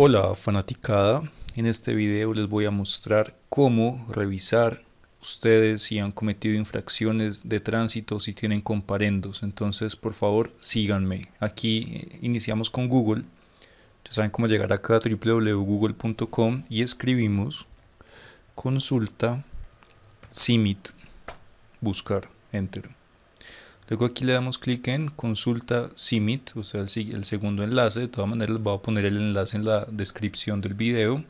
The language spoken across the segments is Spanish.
Hola fanaticada, en este video les voy a mostrar cómo revisar ustedes si han cometido infracciones de tránsito, si tienen comparendos, entonces por favor síganme. Aquí eh, iniciamos con Google, ya saben cómo llegar acá a www.google.com y escribimos consulta simit, buscar, enter. Luego aquí le damos clic en consulta Simit, o sea, el, segundo enlace. De todas maneras les voy a poner el enlace en la descripción del video.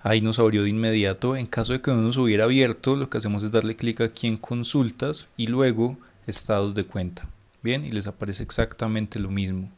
Ahí nos abrió de inmediato. En caso de que no nos hubiera abierto, lo que hacemos es darle clic aquí en consultas y luego estados de cuenta. Bien, y les aparece exactamente lo mismo.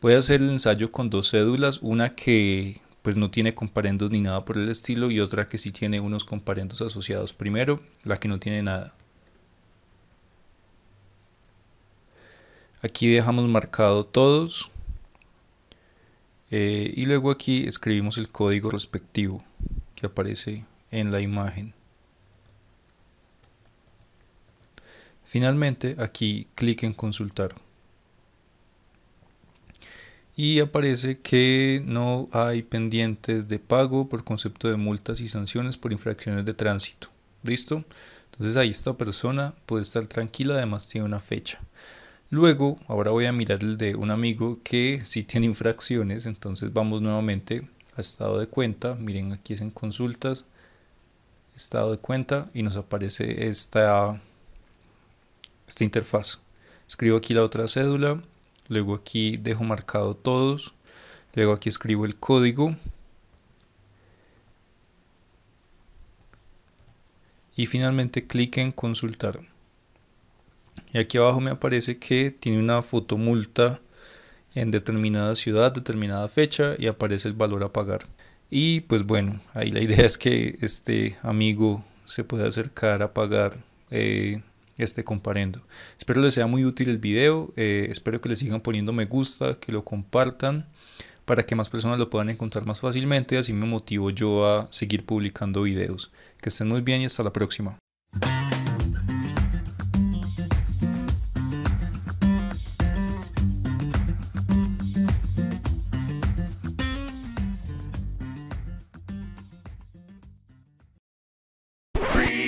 Voy a hacer el ensayo con dos cédulas, una que pues no tiene comparendos ni nada por el estilo y otra que sí tiene unos comparendos asociados primero, la que no tiene nada. Aquí dejamos marcado todos. Eh, y luego aquí escribimos el código respectivo que aparece en la imagen. Finalmente aquí clic en consultar. Y aparece que no hay pendientes de pago por concepto de multas y sanciones por infracciones de tránsito. ¿Listo? Entonces ahí esta persona puede estar tranquila, además tiene una fecha. Luego, ahora voy a mirar el de un amigo que sí tiene infracciones, entonces vamos nuevamente a estado de cuenta, miren aquí es en consultas, estado de cuenta y nos aparece esta, esta interfaz. Escribo aquí la otra cédula, luego aquí dejo marcado todos, luego aquí escribo el código y finalmente clic en consultar. Y aquí abajo me aparece que tiene una fotomulta en determinada ciudad, determinada fecha y aparece el valor a pagar. Y pues bueno, ahí la idea es que este amigo se pueda acercar a pagar eh, este comparendo. Espero les sea muy útil el video, eh, espero que le sigan poniendo me gusta, que lo compartan para que más personas lo puedan encontrar más fácilmente, así me motivo yo a seguir publicando videos. Que estén muy bien y hasta la próxima.